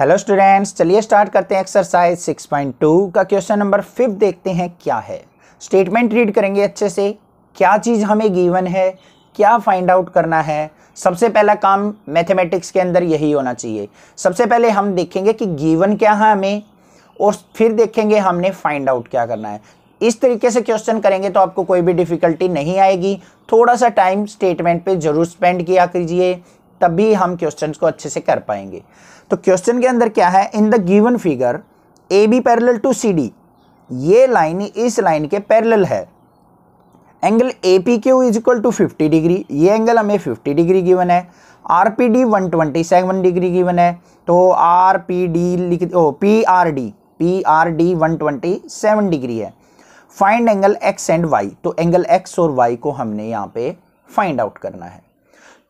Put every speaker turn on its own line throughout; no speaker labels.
hello students चलिए start करते हैं एक्सरसाइज 6.2 का क्वेश्चन नंबर फिफ्थ देखते हैं क्या है स्टेटमेंट रीड करेंगे अच्छे से क्या चीज़ हमें गिवन है क्या फाइंड आउट करना है सबसे पहला काम मैथमेटिक्स के अंदर यही होना चाहिए सबसे पहले हम देखेंगे कि गिवन क्या है हमें और फिर देखेंगे हमने फाइंड आउट क्या करना है इस तरीके से क्वेश्चन करेंगे तो आपको कोई भी डिफ़िकल्टी नहीं आएगी थोड़ा सा टाइम स्टेटमेंट पे ज़रूर स्पेंड किया कीजिए तभी हम क्वेश्चन को अच्छे से कर पाएंगे तो क्वेश्चन के अंदर क्या है in the given figure A B parallel to C D ये लाइन इस लाइन के पैरल है angle A P Q is equal to fifty degree ये एंगल हमें फिफ्टी डिग्री गिवन है R P D one twenty seven degree given है तो R P D लिख ओ P R D P R D one twenty seven degree है find angle X and Y तो angle x और Y को हमने यहाँ पे फाइंड आउट करना है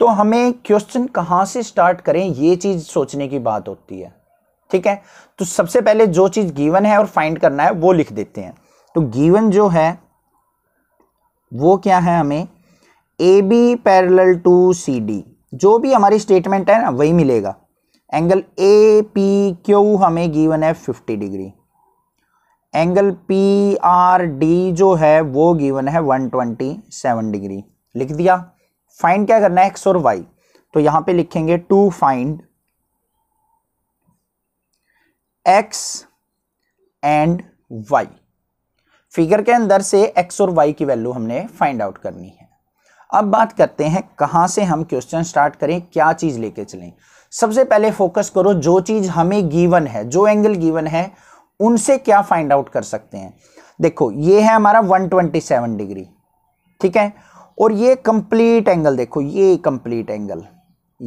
तो हमें क्वेश्चन कहाँ से स्टार्ट करें ये चीज़ सोचने की बात होती है ठीक है तो सबसे पहले जो चीज़ गिवन है और फाइंड करना है वो लिख देते हैं तो गिवन जो है वो क्या है हमें A B parallel to C D जो भी हमारी स्टेटमेंट है ना वही मिलेगा एंगल ए पी क्यू हमें गिवन है fifty degree angle P R D जो है वो गिवन है वन ट्वेंटी सेवन डिग्री लिख दिया फाइंड क्या करना है एक्स और वाई तो यहां पे लिखेंगे to find X and Y figure के अंदर से एक्स और वाई की वैल्यू हमने फाइंड आउट करनी है अब बात करते हैं कहां से हम क्वेश्चन स्टार्ट करें क्या चीज़ लेके चलें सबसे पहले फोकस करो जो चीज़ हमें गिवन है जो एंगल गिवन है उनसे क्या फाइंड आउट कर सकते हैं देखो ये है हमारा 127 डिग्री ठीक है और ये कंप्लीट एंगल देखो ये कंप्लीट एंगल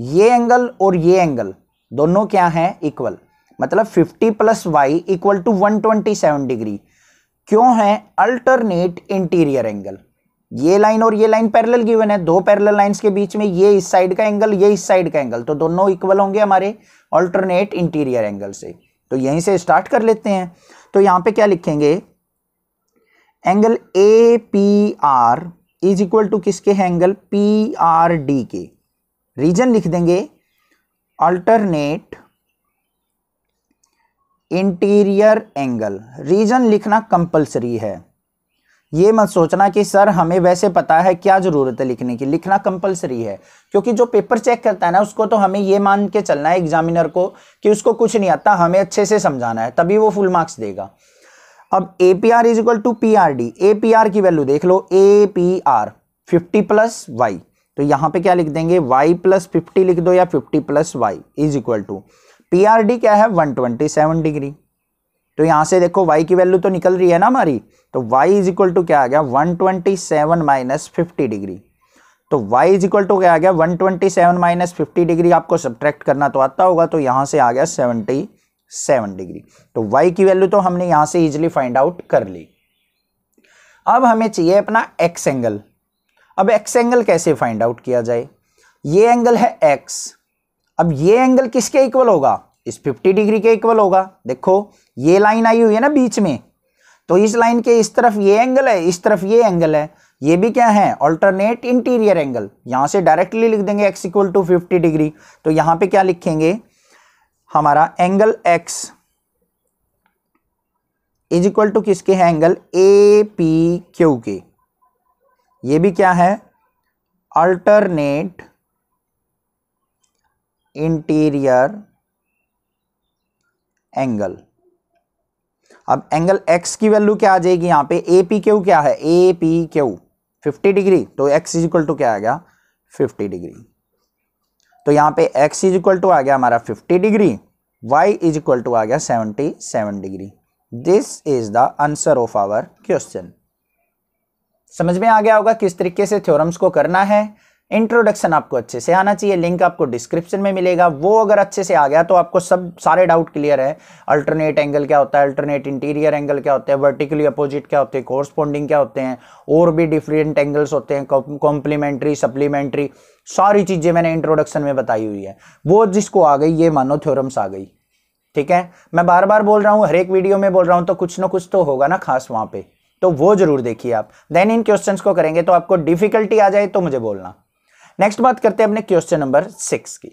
ये एंगल और ये एंगल दोनों क्या हैं इक्वल मतलब 50 plus Y equal to 127 degree क्यों है अल्टरनेट इंटीरियर एंगल ये लाइन और ये लाइन पैरेलल गिवन है दो पैरेलल लाइंस के बीच में ये इस साइड का एंगल ये इस साइड का एंगल तो दोनों इक्वल होंगे हमारे अल्टरनेट इंटीरियर एंगल से तो यहीं से स्टार्ट कर लेते हैं तो यहां पे क्या लिखेंगे angle A P R is equal to किसके हैं एंगल पी आर डी के रीजन लिख देंगे अल्टरनेट इंटीरियर एंगल रीजन लिखना कंपलसरी है ये मत सोचना कि सर हमें वैसे पता है क्या ज़रूरत है लिखने की लिखना कंपलसरी है क्योंकि जो पेपर चेक करता है ना उसको तो हमें ये मान के चलना है एग्जामिनर को कि उसको कुछ नहीं आता हमें अच्छे से समझाना है तभी वो फुल मार्क्स देगा अब A P R is equal to P R D A P R की वैल्यू देख लो A P R fifty plus Y तो यहाँ पे क्या लिख देंगे वाई प्लस फिफ्टी लिख दो या fifty plus Y is equal to P R D क्या है वन ट्वेंटी सेवन डिग्री तो यहाँ से देखो y की वैल्यू तो निकल रही है ना हमारी तो y इज इक्वल टू क्या आ गया 127 twenty seven minus fifty degree तो y इज इक्वल टू क्या आ गया 127 twenty seven minus fifty degree आपको सब्ट्रैक्ट करना तो आता होगा तो यहाँ से आ गया सेवन डिग्री तो वाई की वैल्यू तो हमने यहां से इजिली फाइंड आउट कर ली अब हमें चाहिए अपना एक्स एंगल अब एक्स एंगल कैसे फाइंड आउट किया जाए ये एंगल है एक्स अब ये एंगल किसके इक्वल होगा इस 50 डिग्री के इक्वल होगा देखो ये लाइन आई हुई है ना बीच में तो इस लाइन के इस तरफ ये एंगल है इस तरफ ये एंगल है ये भी क्या है ऑल्टरनेट इंटीरियर एंगल यहां से डायरेक्टली लिख देंगे X equal to fifty degree तो यहां पे क्या लिखेंगे हमारा angle X is equal to किसके हैं एंगल ए पी क्यू के ये भी क्या है अल्टरनेट इंटीरियर एंगल अब एंगल एक्स की वैल्यू क्या आ जाएगी यहां पे ए पी क्यू क्या है A P Q fifty degree तो एक्स इज इक्वल टू क्या आ गया फिफ्टी डिग्री तो यहाँ पे x इज इक्वल टू आ गया हमारा 50 degree y is equal to आ गया 77 degree this is the answer of our question समझ में आ गया होगा किस तरीके से थ्योरम्स को करना है इंट्रोडक्शन आपको अच्छे से आना चाहिए लिंक आपको डिस्क्रिप्शन में मिलेगा वो अगर अच्छे से आ गया तो आपको सब सारे डाउट क्लियर है अल्टरनेट एंगल क्या होता है अल्टरनेट इंटीरियर एंगल क्या होता है वर्टिकली अपोजिट क्या होते हैं कोरस्पॉन्डिंग क्या होते हैं और भी डिफरेंट एंगल्स होते हैं कॉम्प्लीमेंट्री सप्लीमेंट्री सारी चीज़ें मैंने इंट्रोडक्शन में बताई हुई है वो जिसको आ गई ये मानो थ्योरम्स आ गई ठीक है मैं बार बार बोल रहा हूँ हर एक वीडियो में बोल रहा हूँ तो कुछ ना कुछ तो होगा ना खास वहाँ पे तो वो जरूर देखिए आप देन इन क्वेश्चंस को करेंगे तो आपको डिफिकल्टी आ जाए तो मुझे बोलना नेक्स्ट बात करते हैं अपने क्वेश्चन नंबर सिक्स की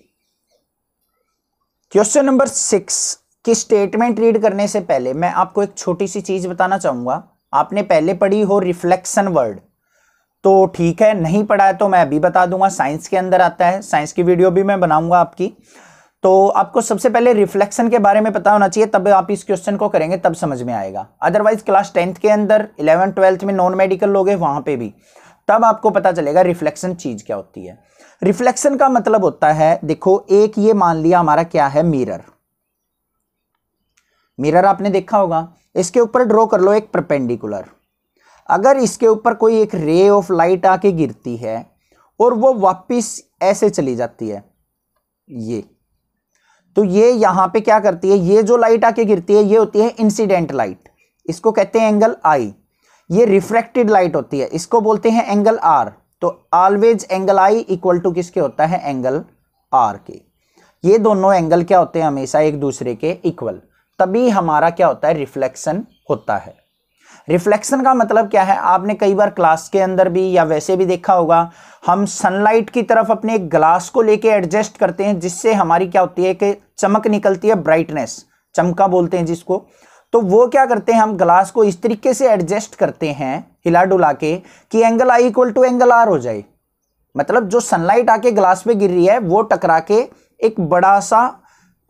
क्वेश्चन नंबर सिक्स की स्टेटमेंट रीड करने से पहले मैं आपको एक छोटी सी चीज बताना चाहूंगा आपने पहले पढ़ी हो रिफ्लेक्शन वर्ड तो ठीक है नहीं पढ़ा है तो मैं अभी बता दूंगा साइंस के अंदर आता है साइंस की वीडियो भी मैं बनाऊंगा आपकी तो आपको सबसे पहले रिफ्लेक्शन के बारे में पता होना चाहिए तब आप इस क्वेश्चन को करेंगे तब समझ में आएगा अदरवाइज क्लास टेंथ के अंदर इलेवन ट्वेल्थ में नॉन मेडिकल लोग हैं वहां पे भी तब आपको पता चलेगा रिफ्लेक्शन चीज़ क्या होती है रिफ्लेक्शन का मतलब होता है देखो एक ये मान लिया हमारा क्या है मिरर मिरर आपने देखा होगा इसके ऊपर ड्रॉ कर लो एक परपेंडिकुलर अगर इसके ऊपर कोई एक रे ऑफ लाइट आके गिरती है और वो वापस ऐसे चली जाती है ये तो ये यहां पे क्या करती है ये जो लाइट आके गिरती है ये होती है इंसिडेंट लाइट इसको कहते हैं एंगल आई ये रिफ्रैक्टेड लाइट होती है इसको बोलते हैं एंगल आर तो always angle I equal to किसके होता है एंगल आर के ये दोनों एंगल क्या होते हैं हमेशा एक दूसरे के इक्वल तभी हमारा क्या होता है रिफ्लेक्शन होता है रिफ्लेक्शन का मतलब क्या है आपने कई बार क्लास के अंदर भी या वैसे भी देखा होगा हम सनलाइट की तरफ अपने एक ग्लास को लेके एडजस्ट करते हैं जिससे हमारी क्या होती है कि चमक निकलती है ब्राइटनेस चमका बोलते हैं जिसको तो वो क्या करते हैं हम ग्लास को इस तरीके से एडजस्ट करते हैं हिला डुला के कि angle I equal to angle R हो जाए मतलब जो सनलाइट आके ग्लास पे गिर रही है वो टकरा के एक बड़ा सा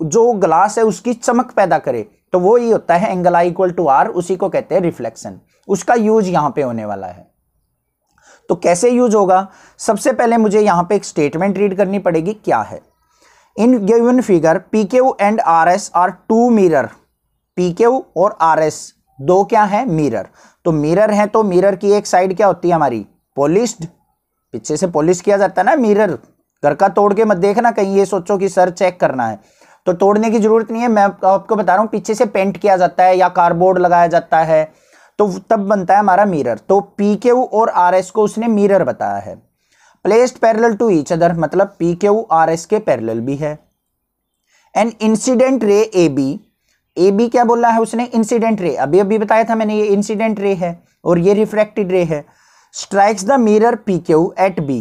जो ग्लास है उसकी चमक पैदा करे तो वो ये होता है angle I equal to R उसी को कहते हैं रिफ्लेक्शन उसका यूज यहां पे होने वाला है तो कैसे यूज होगा सबसे पहले मुझे यहाँ पे एक स्टेटमेंट रीड करनी पड़ेगी क्या है इन गिवन फिगर पी के and R S are two mirror P और आर एस दो क्या है मिरर तो मिरर है तो मिरर की एक साइड क्या होती है हमारी पॉलिश्ड पीछे से पॉलिश किया जाता है ना मिरर घर का तोड़ के मत देखना कहीं ये सोचो कि सर चेक करना है तो तोड़ने की जरूरत नहीं है मैं आपको बता रहा हूँ पीछे से पेंट किया जाता है या कार्डबोर्ड लगाया जाता है तो तब बनता है हमारा मिरर तो पी क्यू और आर एस को उसने मिरर बताया है placed parallel to each other मतलब पी आर एस के पैरेलल भी है an incident ray A B A B क्या बोला है उसने इंसिडेंट रे अभी अभी बताया था मैंने ये इंसिडेंट रे है और ये रिफ्रैक्टेड रे है strikes the mirror P Q at B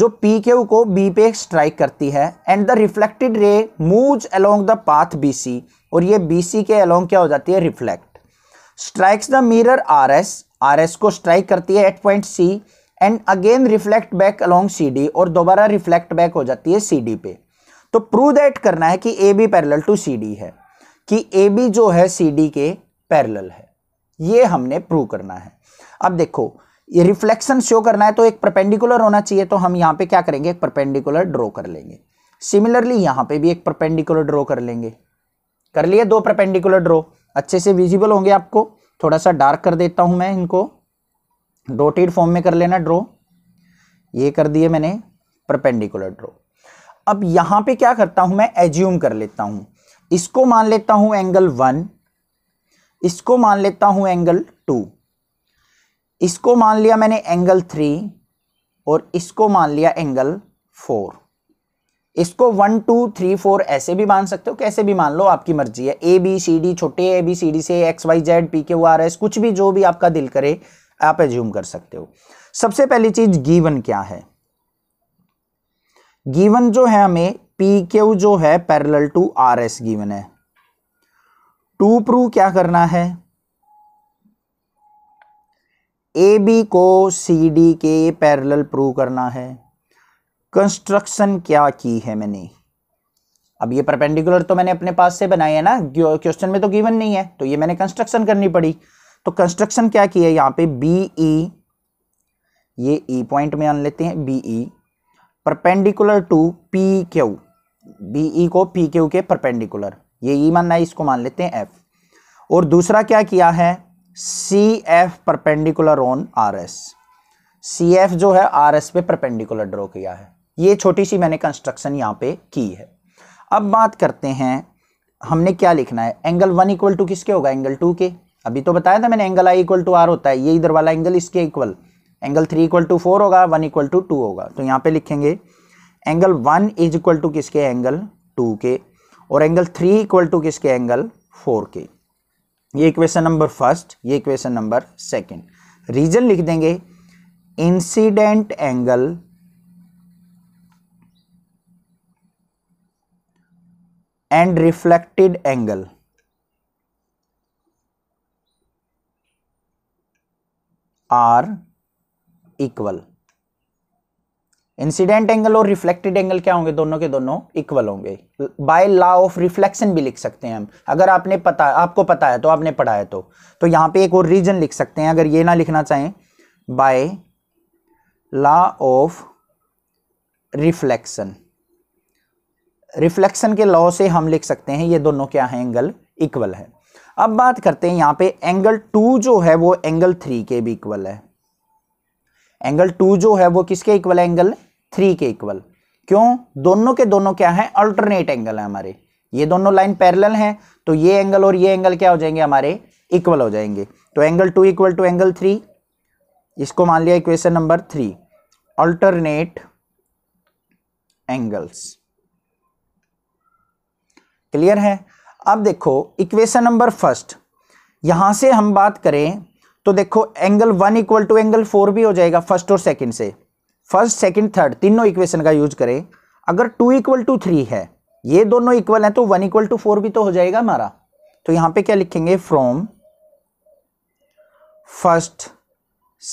जो पी क्यू को बी पे स्ट्राइक करती है and the reflected ray move along the path B C और ये बी सी के अलोंग क्या हो जाती है reflect strikes the mirror R S R S को स्ट्राइक करती है at point C and again reflect back along C D और दोबारा रिफ्लेक्ट बैक हो जाती है सी डी पे तो प्रूव दैट करना है कि A B parallel to C D है कि ए बी जो है सी डी के पैरेलल है ये हमने प्रूव करना है अब देखो ये रिफ्लेक्शन शो करना है तो एक परपेंडिकुलर होना चाहिए तो हम यहां पे क्या करेंगे एक परपेंडिकुलर ड्रॉ कर लेंगे सिमिलरली यहाँ पे भी एक परपेंडिकुलर ड्रॉ कर लेंगे कर लिए दो परपेंडिकुलर ड्रॉ अच्छे से विजिबल होंगे आपको थोड़ा सा डार्क कर देता हूँ मैं इनको डोटेड फॉर्म में कर लेना ड्रॉ ये कर दिए मैंने परपेंडिकुलर ड्रॉ अब यहां पे क्या करता हूँ मैं एज्यूम कर लेता हूँ इसको मान लेता हूं एंगल वन इसको मान लेता हूं एंगल टू इसको मान लिया मैंने एंगल थ्री और इसको मान लिया एंगल फोर इसको वन टू थ्री फोर ऐसे भी मान सकते हो कैसे भी मान लो आपकी मर्जी है ए बी सी डी छोटे ए बी सी डी से एक्स वाई जेड पी के वो आर एस कुछ भी जो भी आपका दिल करे आप एज्यूम कर सकते हो सबसे पहली चीज गीवन क्या है गिवन जो है हमें पी क्यू जो है parallel to R S given है टू प्रूव क्या करना है ए बी को सी डी के पैरेलल प्रूव करना है कंस्ट्रक्शन क्या की है मैंने अब ये परपेंडिकुलर तो मैंने अपने पास से बनाया है ना क्वेश्चन में तो गिवन नहीं है तो ये मैंने कंस्ट्रक्शन करनी पड़ी तो कंस्ट्रक्शन क्या की है यहां पे बी ई e, ये ई e पॉइंट में आन लेते हैं B E e, perpendicular to P Q B E को पी क्यू के परपेंडिकुलर ये ई e मानना है इसको मान लेते हैं एफ और दूसरा क्या किया है C F perpendicular on R S C F जो है आर एस पे परपेंडिकुलर ड्रॉ किया है ये छोटी सी मैंने कंस्ट्रक्शन यहाँ पे की है अब बात करते हैं हमने क्या लिखना है एंगल वन इक्वल टू किसके होगा एंगल टू के अभी तो बताया था मैंने angle I equal to R होता है ये इधर वाला एंगल इसके equal angle three equal to four होगा वन इक्वल टू टू होगा तो यहाँ पे लिखेंगे angle one is equal to किसके एंगल टू के और एंगल थ्री इक्वल टू किसके एंगल फोर के ये इक्वेशन नंबर फर्स्ट ये इक्वेशन नंबर सेकेंड रीजन लिख देंगे incident angle and reflected angle are equal incident angle और रिफ्लेक्टेड एंगल क्या होंगे दोनों के दोनों इक्वल होंगे बाय लॉ ऑफ रिफ्लेक्शन भी लिख सकते हैं हम अगर आपने पता आपको पता है तो आपने पढ़ा है तो तो यहां पे एक और रीजन लिख सकते हैं अगर ये ना लिखना चाहें by law of reflection reflection के लॉ से हम लिख सकते हैं ये दोनों क्या है एंगल इक्वल है अब बात करते हैं यहां पे एंगल टू जो है वो एंगल थ्री के भी इक्वल है एंगल टू जो है वो किसके इक्वल एंगल थ्री के इक्वल क्यों दोनों के दोनों क्या है अल्टरनेट एंगल है हमारे ये दोनों लाइन पैरेलल हैं तो ये एंगल और ये एंगल क्या हो जाएंगे हमारे इक्वल हो जाएंगे तो angle two equal to angle three इसको मान लिया equation number three alternate angles clear है अब देखो इक्वेशन नंबर फर्स्ट यहां से हम बात करें तो देखो angle one equal to angle four भी हो जाएगा फर्स्ट और सेकंड से फर्स्ट सेकंड थर्ड तीनों इक्वेशन का यूज करें अगर टू इक्वल टू थ्री है ये दोनों इक्वल हैं तो वन इक्वल टू फोर भी तो हो जाएगा हमारा तो यहां पे क्या लिखेंगे from first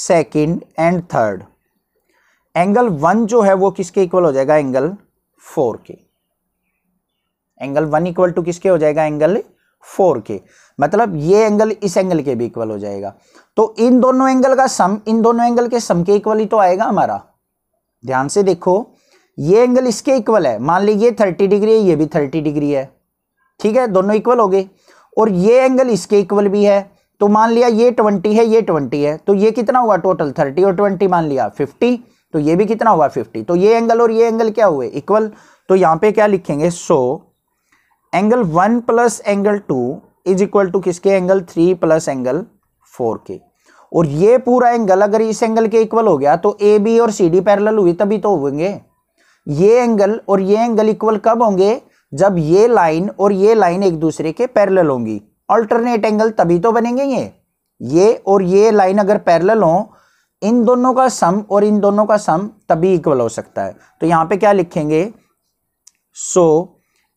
second and third angle one जो है वो किसके इक्वल हो जाएगा एंगल फोर के एंगल वन इक्वल टू किसके हो जाएगा एंगल फोर के मतलब ये एंगल इस एंगल के भी इक्वल हो जाएगा तो इन दोनों एंगल का सम इन दोनों एंगल के सम के इक्वल ही तो आएगा हमारा ध्यान से देखो ये एंगल इसके इक्वल है मान लीजिए थर्टी डिग्री है ये भी थर्टी डिग्री है ठीक है दोनों इक्वल हो गए और ये एंगल इसके इक्वल भी है तो मान लिया ये ट्वेंटी है ये ट्वेंटी है तो ये कितना हुआ टोटल थर्टी और ट्वेंटी मान लिया फिफ्टी तो ये भी कितना हुआ फिफ्टी तो ये एंगल और ये एंगल क्या हुए इक्वल तो यहां पे क्या लिखेंगे so so, angle one plus angle two is equal to किसके angle three plus angle four के और ये पूरा एंगल अगर इस एंगल के इक्वल हो गया तो ए बी और सी डी पैरल हुई तभी तो होंगे ये एंगल और ये एंगल इक्वल कब होंगे जब ये लाइन और ये लाइन एक दूसरे के पैरल होंगी अल्टरनेट एंगल तभी तो बनेंगे ये ये और ये लाइन अगर पैरल हो इन दोनों का सम और इन दोनों का सम तभी इक्वल हो सकता है तो यहां पे क्या लिखेंगे सो so,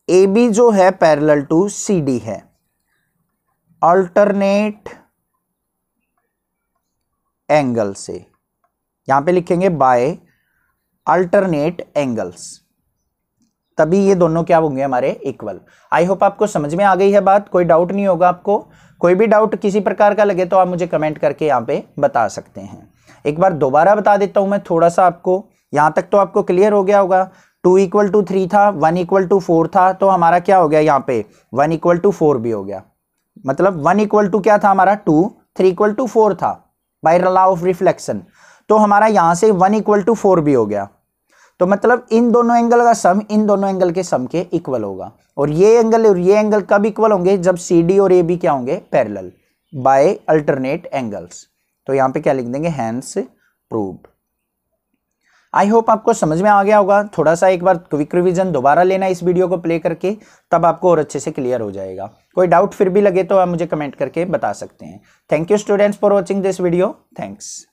ए बी जो है पैरेलल टू सी डी है अल्टरनेट एंगल से यहां पे लिखेंगे बाय अल्टरनेट एंगल्स तभी ये दोनों क्या होंगे हमारे इक्वल आई होप आपको समझ में आ गई है बात कोई डाउट नहीं होगा आपको कोई भी डाउट किसी प्रकार का लगे तो आप मुझे कमेंट करके यहां पे बता सकते हैं एक बार दोबारा बता देता हूं मैं थोड़ा सा आपको यहां तक तो आपको क्लियर हो गया होगा टू इक्वल टू थ्री था वन इक्वल टू फोर था तो हमारा क्या हो गया यहाँ पे वन इक्वल टू फोर भी हो गया मतलब वन इक्वल टू क्या था हमारा two three equal to four था बाई रला ऑफ रिफ्लेक्शन तो हमारा यहाँ से वन इक्वल टू फोर भी हो गया तो मतलब इन दोनों एंगल का सम इन दोनों एंगल के सम के इक्वल होगा और ये एंगल और ये एंगल कब इक्वल होंगे जब सी डी और ए बी क्या होंगे पैरेलल बाय अल्टरनेट एंगल्स तो यहाँ पे क्या लिख देंगे हैंस प्रूव्ड आई होप आपको समझ में आ गया होगा थोड़ा सा एक बार क्विक रिविजन दोबारा लेना इस वीडियो को प्ले करके तब आपको और अच्छे से क्लियर हो जाएगा कोई डाउट फिर भी लगे तो आप मुझे कमेंट करके बता सकते हैं thank you students for watching this video thanks